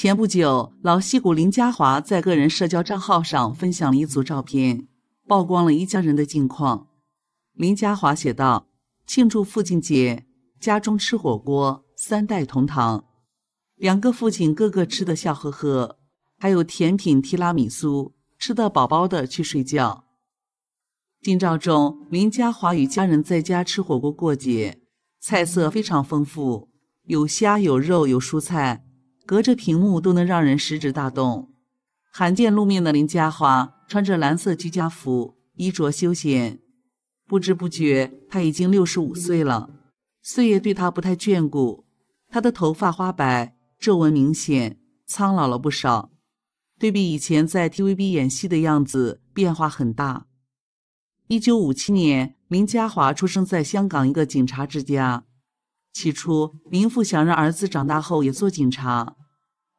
前不久，老戏骨林家华在个人社交账号上分享了一组照片，曝光了一家人的近况。林家华写道：“庆祝父亲节，家中吃火锅，三代同堂，两个父亲个个吃得笑呵呵，还有甜品提拉米苏，吃得饱饱的去睡觉。”近照中，林家华与家人在家吃火锅过节，菜色非常丰富，有虾有肉有蔬菜。隔着屏幕都能让人食指大动。罕见露面的林嘉华穿着蓝色居家服，衣着休闲。不知不觉，她已经六十五岁了。岁月对她不太眷顾，她的头发花白，皱纹明显，苍老了不少。对比以前在 TVB 演戏的样子，变化很大。一九五七年，林嘉华出生在香港一个警察之家。起初，林父想让儿子长大后也做警察。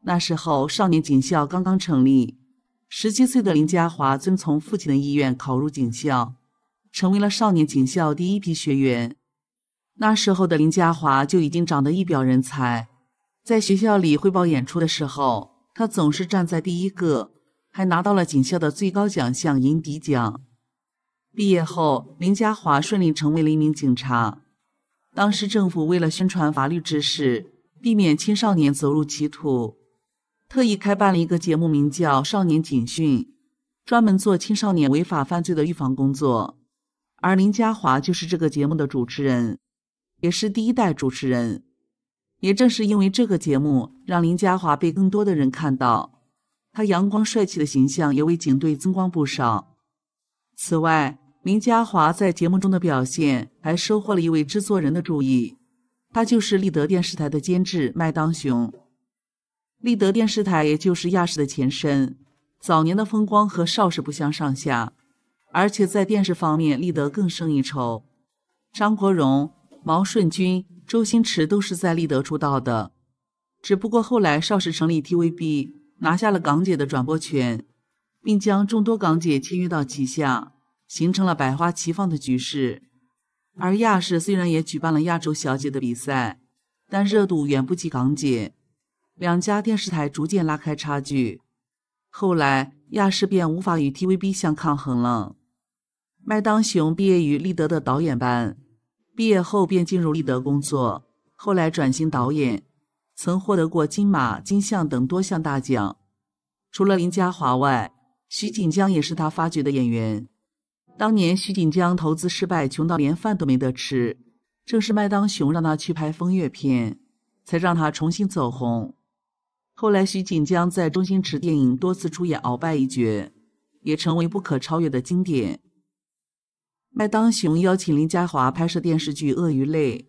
那时候，少年警校刚刚成立，十七岁的林嘉华遵从父亲的意愿考入警校，成为了少年警校第一批学员。那时候的林嘉华就已经长得一表人才，在学校里汇报演出的时候，他总是站在第一个，还拿到了警校的最高奖项银笛奖。毕业后，林嘉华顺利成为了一名警察。当时政府为了宣传法律知识，避免青少年走入歧途，特意开办了一个节目，名叫《少年警讯》，专门做青少年违法犯罪的预防工作。而林嘉华就是这个节目的主持人，也是第一代主持人。也正是因为这个节目，让林嘉华被更多的人看到，他阳光帅气的形象也为警队增光不少。此外，林嘉华在节目中的表现，还收获了一位制作人的注意，他就是立德电视台的监制麦当雄。立德电视台也就是亚视的前身，早年的风光和邵氏不相上下，而且在电视方面，立德更胜一筹。张国荣、毛舜筠、周星驰都是在立德出道的，只不过后来邵氏成立 TVB，拿下了港姐的转播权，并将众多港姐签约到旗下。形成了百花齐放的局势，而亚视虽然也举办了亚洲小姐的比赛，但热度远不及港姐。两家电视台逐渐拉开差距，后来亚视便无法与 TVB 相抗衡了。麦当雄毕业于立德的导演班，毕业后便进入立德工作，后来转型导演，曾获得过金马、金像等多项大奖。除了林嘉华外，徐锦江也是他发掘的演员。当年徐锦江投资失败，穷到连饭都没得吃，正是麦当雄让他去拍《风月片》，才让他重新走红。后来徐锦江在周星驰电影多次出演鳌拜一角，也成为不可超越的经典。麦当雄邀请林嘉华拍摄电视剧《鳄鱼泪》，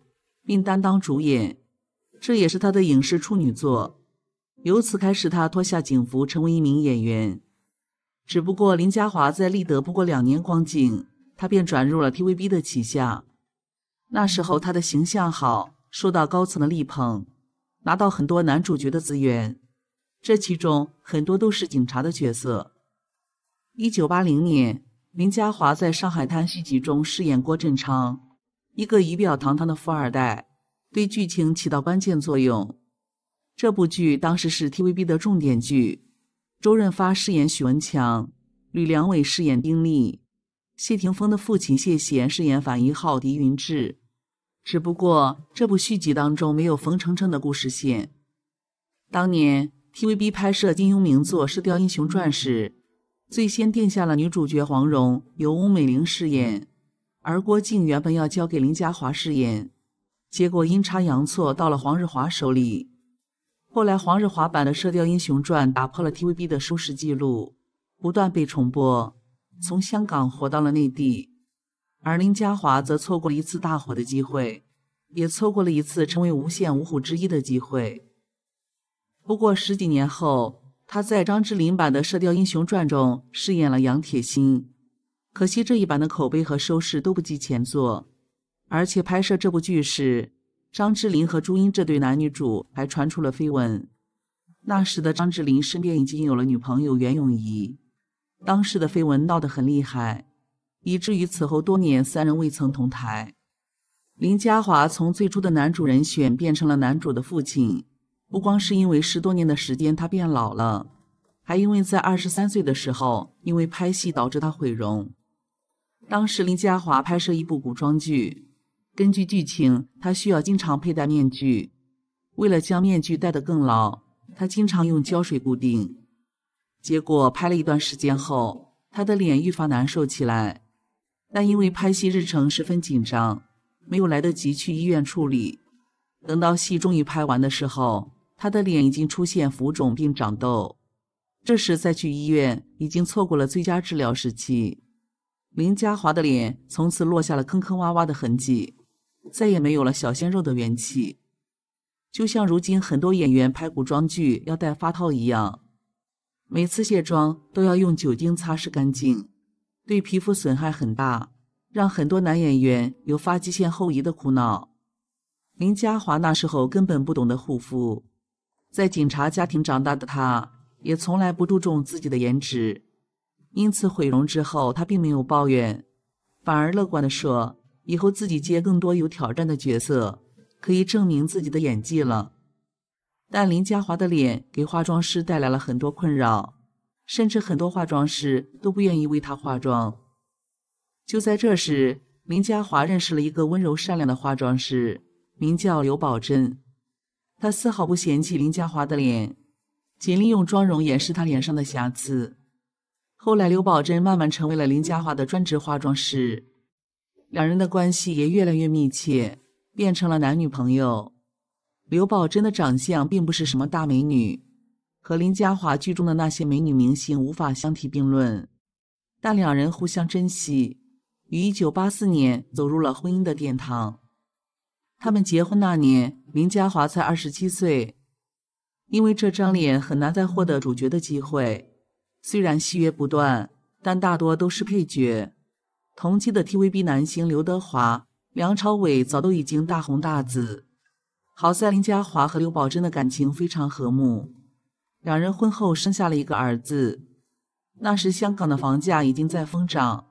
并担当主演，这也是他的影视处女作。由此开始，他脱下警服，成为一名演员。只不过林嘉华在立德不过两年光景，他便转入了 TVB 的旗下。那时候他的形象好，受到高层的力捧，拿到很多男主角的资源。这其中很多都是警察的角色。一九八零年，林嘉华在《上海滩续集》中饰演郭振昌，一个仪表堂堂的富二代，对剧情起到关键作用。这部剧当时是 TVB 的重点剧。周润发饰演许文强，吕良伟饰演丁力，谢霆锋的父亲谢贤饰演反一号狄云志。只不过这部续集当中没有冯程程的故事线。当年 TVB 拍摄金庸名作《射雕英雄传》时，最先定下了女主角黄蓉由翁美玲饰演，而郭靖原本要交给林嘉华饰演，结果阴差阳错到了黄日华手里。后来，黄日华版的《射雕英雄传》打破了 TVB 的收视记录，不断被重播，从香港火到了内地。而林嘉华则错过了一次大火的机会，也错过了一次成为无线五虎之一的机会。不过十几年后，他在张智霖版的《射雕英雄传》中饰演了杨铁心，可惜这一版的口碑和收视都不及前作，而且拍摄这部剧时。张智霖和朱茵这对男女主还传出了绯闻，那时的张智霖身边已经有了女朋友袁咏仪，当时的绯闻闹得很厉害，以至于此后多年三人未曾同台。林嘉华从最初的男主人选变成了男主的父亲，不光是因为十多年的时间他变老了，还因为在二十三岁的时候因为拍戏导致他毁容。当时林嘉华拍摄一部古装剧。根据剧情，他需要经常佩戴面具。为了将面具戴得更牢，他经常用胶水固定。结果拍了一段时间后，他的脸愈发难受起来。但因为拍戏日程十分紧张，没有来得及去医院处理。等到戏终于拍完的时候，他的脸已经出现浮肿并长痘。这时再去医院，已经错过了最佳治疗时期。林嘉华的脸从此落下了坑坑洼洼的痕迹。再也没有了小鲜肉的元气，就像如今很多演员拍古装剧要戴发套一样，每次卸妆都要用酒精擦拭干净，对皮肤损害很大，让很多男演员有发际线后移的苦恼。林嘉华那时候根本不懂得护肤，在警察家庭长大的他，也从来不注重自己的颜值，因此毁容之后他并没有抱怨，反而乐观地说。以后自己接更多有挑战的角色，可以证明自己的演技了。但林嘉华的脸给化妆师带来了很多困扰，甚至很多化妆师都不愿意为她化妆。就在这时，林嘉华认识了一个温柔善良的化妆师，名叫刘宝珍。她丝毫不嫌弃林嘉华的脸，仅利用妆容掩饰她脸上的瑕疵。后来，刘宝珍慢慢成为了林嘉华的专职化妆师。两人的关系也越来越密切，变成了男女朋友。刘宝珍的长相并不是什么大美女，和林嘉华剧中的那些美女明星无法相提并论。但两人互相珍惜，于1984年走入了婚姻的殿堂。他们结婚那年，林嘉华才二十七岁。因为这张脸很难再获得主角的机会，虽然戏约不断，但大多都是配角。同期的 TVB 男星刘德华、梁朝伟早都已经大红大紫。好在林嘉华和刘宝珍的感情非常和睦，两人婚后生下了一个儿子。那时香港的房价已经在疯涨，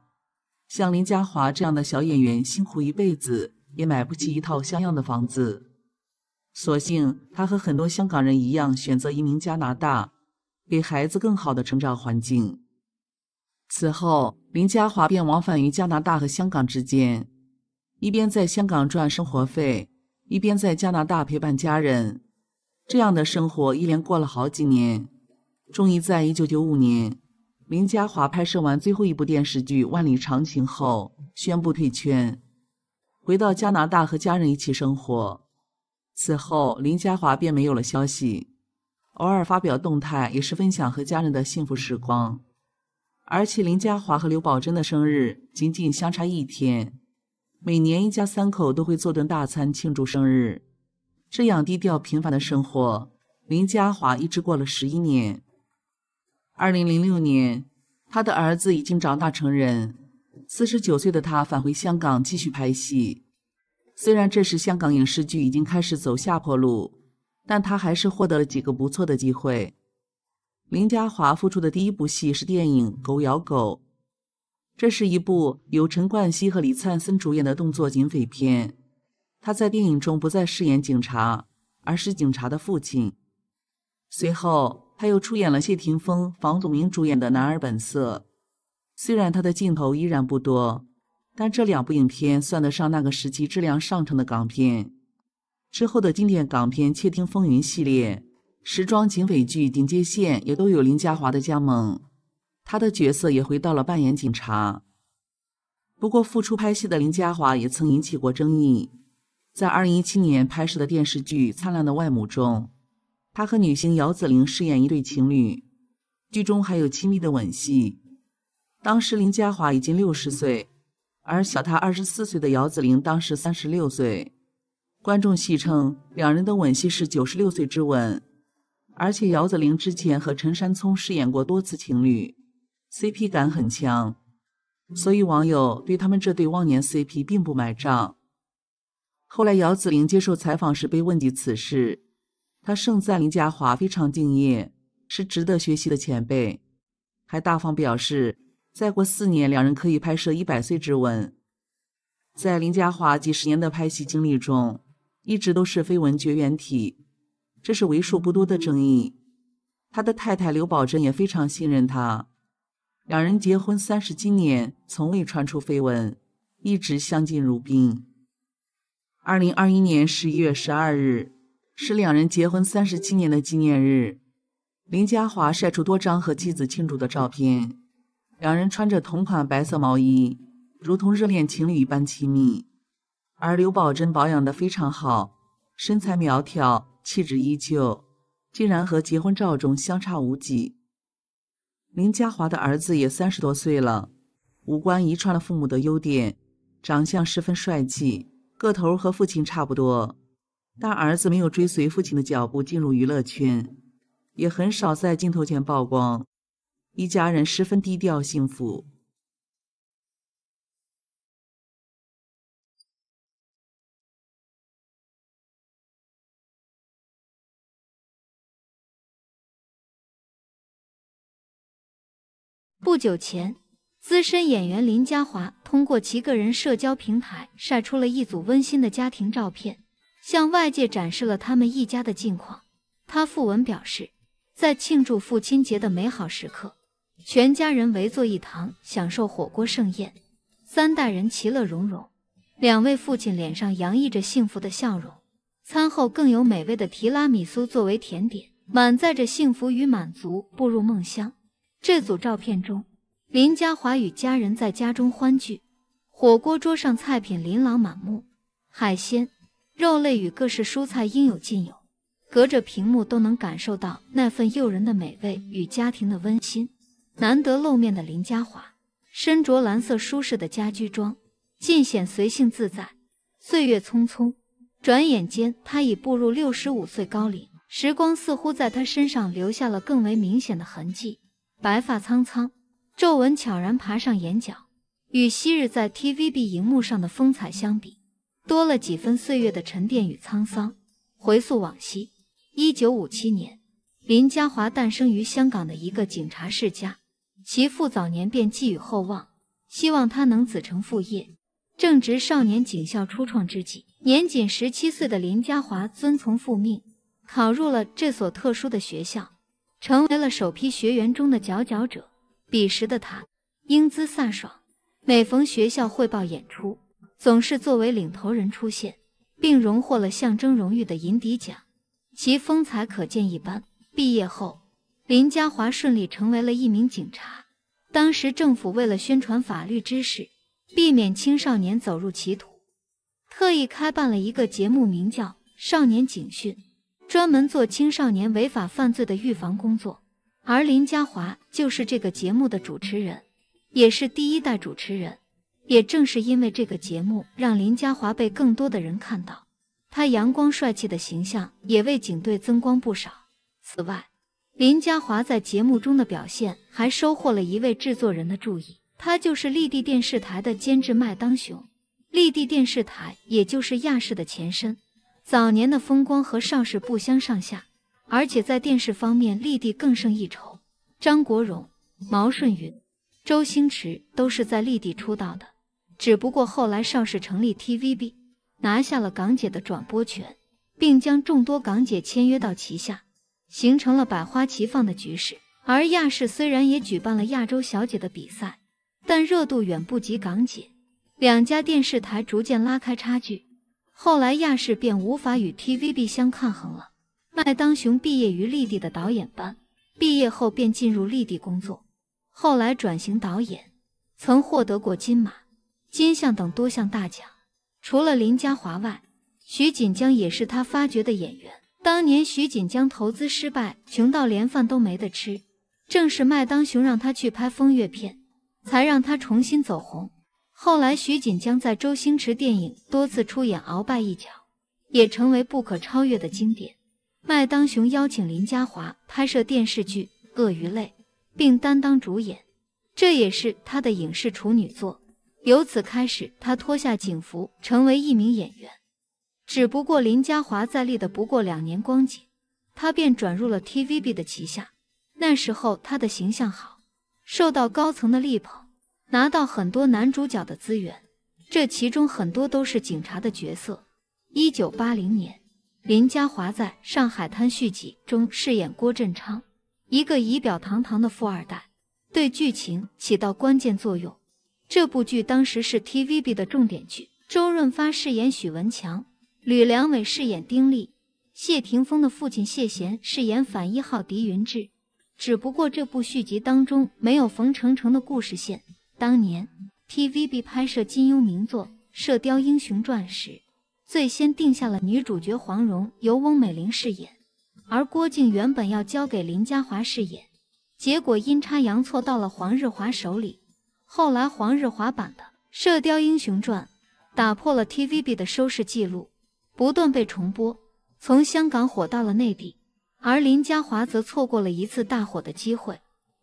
像林嘉华这样的小演员辛苦一辈子也买不起一套像样的房子，所幸他和很多香港人一样选择移民加拿大，给孩子更好的成长环境。此后，林佳华便往返于加拿大和香港之间，一边在香港赚生活费，一边在加拿大陪伴家人。这样的生活一连过了好几年，终于在1995年，林佳华拍摄完最后一部电视剧《万里长情》后，宣布退圈，回到加拿大和家人一起生活。此后，林佳华便没有了消息，偶尔发表动态也是分享和家人的幸福时光。而且林嘉华和刘宝珍的生日仅仅相差一天，每年一家三口都会做顿大餐庆祝生日。这样低调平凡的生活，林嘉华一直过了十一年。二零零六年，他的儿子已经长大成人，四十九岁的他返回香港继续拍戏。虽然这时香港影视剧已经开始走下坡路，但他还是获得了几个不错的机会。林嘉华复出的第一部戏是电影《狗咬狗》，这是一部由陈冠希和李灿森主演的动作警匪片。他在电影中不再饰演警察，而是警察的父亲。随后，他又出演了谢霆锋、房祖名主演的《男儿本色》。虽然他的镜头依然不多，但这两部影片算得上那个时期质量上乘的港片。之后的经典港片《窃听风云》系列。时装警匪剧《顶界线》也都有林嘉华的加盟，他的角色也回到了扮演警察。不过，复出拍戏的林嘉华也曾引起过争议。在2017年拍摄的电视剧《灿烂的外母》中，他和女星姚子玲饰演一对情侣，剧中还有亲密的吻戏。当时林嘉华已经六十岁，而小他二十四岁的姚子玲当时三十六岁，观众戏称两人的吻戏是九十六岁之吻。而且姚子玲之前和陈山聪饰演过多次情侣，CP 感很强，所以网友对他们这对忘年 CP 并不买账。后来姚子玲接受采访时被问及此事，她盛赞林嘉华非常敬业，是值得学习的前辈，还大方表示再过四年两人可以拍摄一百岁之吻。在林嘉华几十年的拍戏经历中，一直都是绯闻绝缘体。这是为数不多的争议。他的太太刘宝珍也非常信任他，两人结婚三十几年，从未传出绯闻，一直相敬如宾。二零二一年十一月十二日是两人结婚三十七年的纪念日，林嘉华晒出多张和妻子庆祝的照片，两人穿着同款白色毛衣，如同热恋情侣一般亲密。而刘宝珍保养的非常好，身材苗条。气质依旧，竟然和结婚照中相差无几。林嘉华的儿子也三十多岁了，五官遗传了父母的优点，长相十分帅气，个头和父亲差不多。但儿子没有追随父亲的脚步进入娱乐圈，也很少在镜头前曝光，一家人十分低调幸福。不久前，资深演员林嘉华通过其个人社交平台晒出了一组温馨的家庭照片，向外界展示了他们一家的近况。他附文表示，在庆祝父亲节的美好时刻，全家人围坐一堂，享受火锅盛宴，三代人其乐融融，两位父亲脸上洋溢着幸福的笑容。餐后更有美味的提拉米苏作为甜点，满载着幸福与满足，步入梦乡。这组照片中，林家华与家人在家中欢聚，火锅桌上菜品琳琅满目，海鲜、肉类与各式蔬菜应有尽有。隔着屏幕都能感受到那份诱人的美味与家庭的温馨。难得露面的林家华，身着蓝色舒适的家居装，尽显随性自在。岁月匆匆，转眼间他已步入六十五岁高龄，时光似乎在他身上留下了更为明显的痕迹。白发苍苍，皱纹悄然爬上眼角，与昔日在 TVB 荧幕上的风采相比，多了几分岁月的沉淀与沧桑。回溯往昔，一九五七年，林嘉华诞生于香港的一个警察世家，其父早年便寄予厚望，希望他能子承父业。正值少年警校初创之际，年仅十七岁的林嘉华遵从父命，考入了这所特殊的学校。成为了首批学员中的佼佼者。彼时的他英姿飒爽，每逢学校汇报演出，总是作为领头人出现，并荣获了象征荣誉的银笛奖，其风采可见一斑。毕业后，林嘉华顺利成为了一名警察。当时政府为了宣传法律知识，避免青少年走入歧途，特意开办了一个节目，名叫《少年警训》。专门做青少年违法犯罪的预防工作，而林嘉华就是这个节目的主持人，也是第一代主持人。也正是因为这个节目，让林嘉华被更多的人看到，他阳光帅气的形象也为警队增光不少。此外，林嘉华在节目中的表现还收获了一位制作人的注意，他就是立地电视台的监制麦当雄。立地电视台也就是亚视的前身。早年的风光和邵氏不相上下，而且在电视方面，立地更胜一筹。张国荣、毛顺云、周星驰都是在立地出道的。只不过后来邵氏成立 TVB，拿下了港姐的转播权，并将众多港姐签约到旗下，形成了百花齐放的局势。而亚视虽然也举办了亚洲小姐的比赛，但热度远不及港姐，两家电视台逐渐拉开差距。后来亚视便无法与 TVB 相抗衡了。麦当雄毕业于立地的导演班，毕业后便进入立地工作，后来转型导演，曾获得过金马、金像等多项大奖。除了林嘉华外，徐锦江也是他发掘的演员。当年徐锦江投资失败，穷到连饭都没得吃，正是麦当雄让他去拍风月片，才让他重新走红。后来，徐锦江在周星驰电影多次出演鳌拜一角，也成为不可超越的经典。麦当雄邀请林嘉华拍摄电视剧《鳄鱼泪》，并担当主演，这也是他的影视处女作。由此开始，他脱下警服，成为一名演员。只不过，林嘉华在立的不过两年光景，他便转入了 TVB 的旗下。那时候，他的形象好，受到高层的力捧。拿到很多男主角的资源，这其中很多都是警察的角色。一九八零年，林家华在《上海滩续集》中饰演郭振昌，一个仪表堂堂的富二代，对剧情起到关键作用。这部剧当时是 TVB 的重点剧。周润发饰演许文强，吕良伟饰演丁力，谢霆锋的父亲谢贤饰演反一号狄云志。只不过这部续集当中没有冯程程的故事线。当年，TVB 拍摄金庸名作《射雕英雄传》时，最先定下了女主角黄蓉由翁美玲饰演，而郭靖原本要交给林家华饰演，结果阴差阳错到了黄日华手里。后来，黄日华版的《射雕英雄传》打破了 TVB 的收视记录，不断被重播，从香港火到了内地，而林家华则错过了一次大火的机会。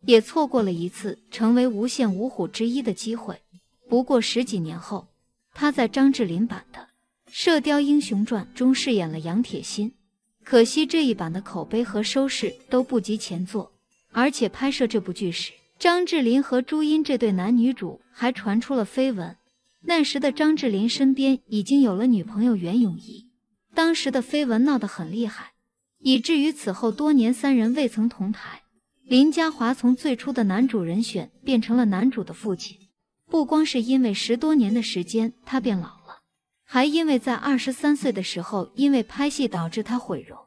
也错过了一次成为无限五虎之一的机会。不过十几年后，他在张智霖版的《射雕英雄传》中饰演了杨铁心。可惜这一版的口碑和收视都不及前作，而且拍摄这部剧时，张智霖和朱茵这对男女主还传出了绯闻。那时的张智霖身边已经有了女朋友袁咏仪，当时的绯闻闹得很厉害，以至于此后多年三人未曾同台。林家华从最初的男主人选变成了男主的父亲，不光是因为十多年的时间他变老了，还因为在二十三岁的时候因为拍戏导致他毁容。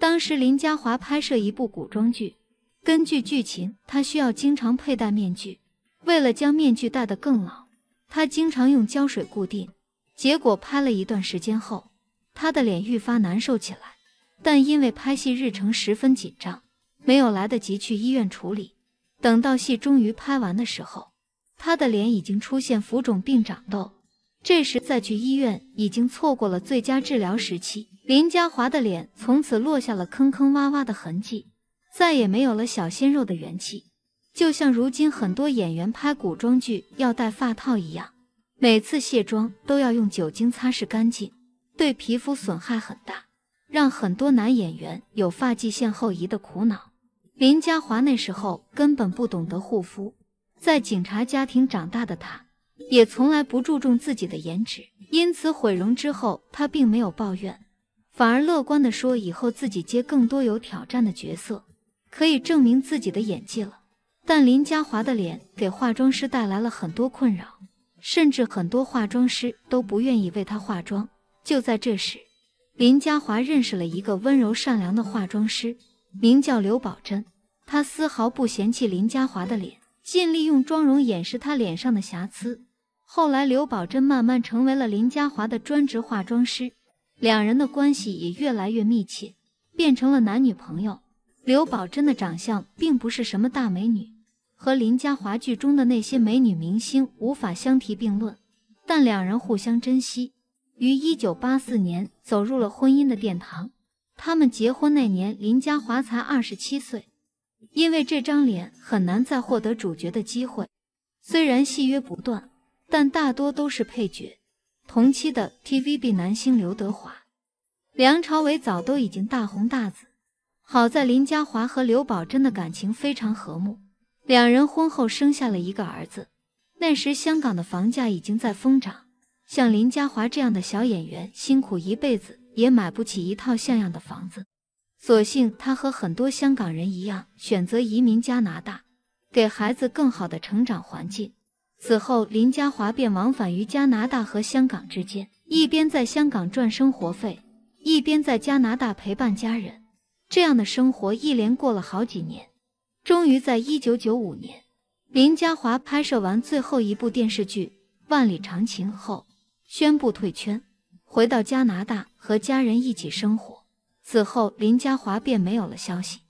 当时林家华拍摄一部古装剧，根据剧情他需要经常佩戴面具，为了将面具戴得更老，他经常用胶水固定。结果拍了一段时间后，他的脸愈发难受起来，但因为拍戏日程十分紧张。没有来得及去医院处理，等到戏终于拍完的时候，他的脸已经出现浮肿并长痘。这时再去医院，已经错过了最佳治疗时期。林嘉华的脸从此落下了坑坑洼洼的痕迹，再也没有了小鲜肉的元气。就像如今很多演员拍古装剧要戴发套一样，每次卸妆都要用酒精擦拭干净，对皮肤损害很大，让很多男演员有发际线后移的苦恼。林嘉华那时候根本不懂得护肤，在警察家庭长大的他，也从来不注重自己的颜值。因此毁容之后，他并没有抱怨，反而乐观地说：“以后自己接更多有挑战的角色，可以证明自己的演技了。”但林嘉华的脸给化妆师带来了很多困扰，甚至很多化妆师都不愿意为他化妆。就在这时，林嘉华认识了一个温柔善良的化妆师。名叫刘宝珍，她丝毫不嫌弃林家华的脸，尽力用妆容掩饰他脸上的瑕疵。后来，刘宝珍慢慢成为了林家华的专职化妆师，两人的关系也越来越密切，变成了男女朋友。刘宝珍的长相并不是什么大美女，和林家华剧中的那些美女明星无法相提并论，但两人互相珍惜，于一九八四年走入了婚姻的殿堂。他们结婚那年，林嘉华才二十七岁，因为这张脸很难再获得主角的机会，虽然戏约不断，但大多都是配角。同期的 TVB 男星刘德华、梁朝伟早都已经大红大紫。好在林嘉华和刘宝珍的感情非常和睦，两人婚后生下了一个儿子。那时香港的房价已经在疯涨，像林嘉华这样的小演员辛苦一辈子。也买不起一套像样的房子，所幸他和很多香港人一样，选择移民加拿大，给孩子更好的成长环境。此后，林家华便往返于加拿大和香港之间，一边在香港赚生活费，一边在加拿大陪伴家人。这样的生活一连过了好几年，终于在1995年，林家华拍摄完最后一部电视剧《万里长情》后，宣布退圈，回到加拿大。和家人一起生活。此后，林家华便没有了消息，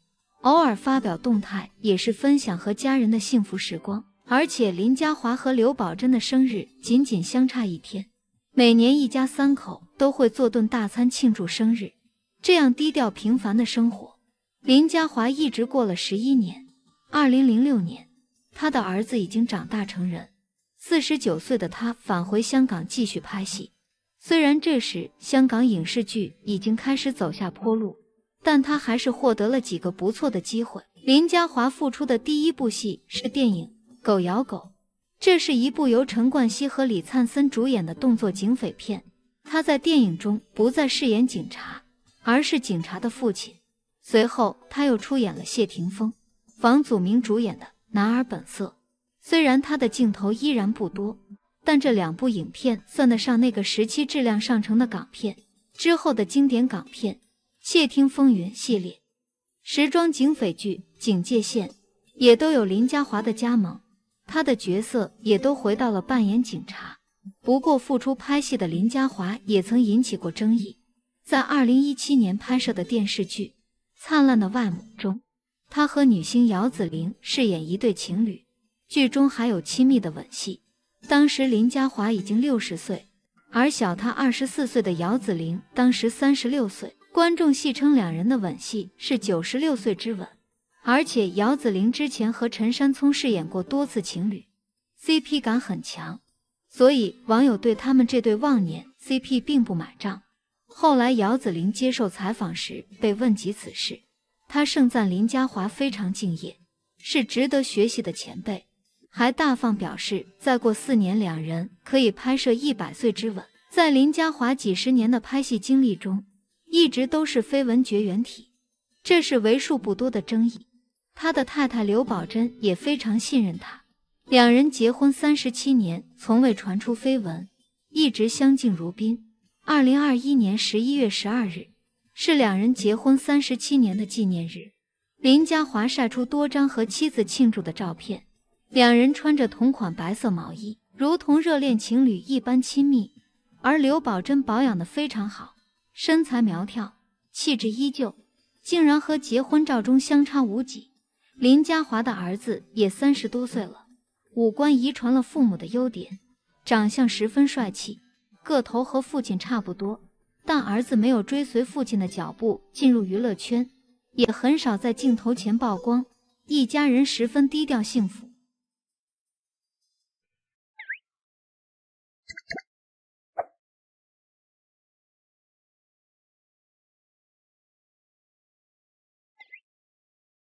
偶尔发表动态也是分享和家人的幸福时光。而且，林家华和刘宝珍的生日仅仅相差一天，每年一家三口都会做顿大餐庆祝生日。这样低调平凡的生活，林家华一直过了十一年。二零零六年，他的儿子已经长大成人，四十九岁的他返回香港继续拍戏。虽然这时香港影视剧已经开始走下坡路，但他还是获得了几个不错的机会。林家华复出的第一部戏是电影《狗咬狗》，这是一部由陈冠希和李灿森主演的动作警匪片。他在电影中不再饰演警察，而是警察的父亲。随后，他又出演了谢霆锋、房祖名主演的《男儿本色》，虽然他的镜头依然不多。但这两部影片算得上那个时期质量上乘的港片。之后的经典港片《窃听风云》系列、时装警匪剧《警戒线》也都有林家华的加盟，他的角色也都回到了扮演警察。不过复出拍戏的林家华也曾引起过争议。在二零一七年拍摄的电视剧《灿烂的外母》中，他和女星姚子玲饰演一对情侣，剧中还有亲密的吻戏。当时林家华已经六十岁，而小他二十四岁的姚子玲当时三十六岁，观众戏称两人的吻戏是“九十六岁之吻”。而且姚子玲之前和陈山聪饰演过多次情侣，CP 感很强，所以网友对他们这对忘年 CP 并不买账。后来姚子玲接受采访时被问及此事，她盛赞林家华非常敬业，是值得学习的前辈。还大方表示，再过四年两人可以拍摄《一百岁之吻》。在林嘉华几十年的拍戏经历中，一直都是绯闻绝缘体，这是为数不多的争议。他的太太刘宝珍也非常信任他，两人结婚三十七年，从未传出绯闻，一直相敬如宾。二零二一年十一月十二日，是两人结婚三十七年的纪念日，林嘉华晒出多张和妻子庆祝的照片。两人穿着同款白色毛衣，如同热恋情侣一般亲密。而刘宝珍保养得非常好，身材苗条，气质依旧，竟然和结婚照中相差无几。林家华的儿子也三十多岁了，五官遗传了父母的优点，长相十分帅气，个头和父亲差不多。但儿子没有追随父亲的脚步进入娱乐圈，也很少在镜头前曝光。一家人十分低调幸福。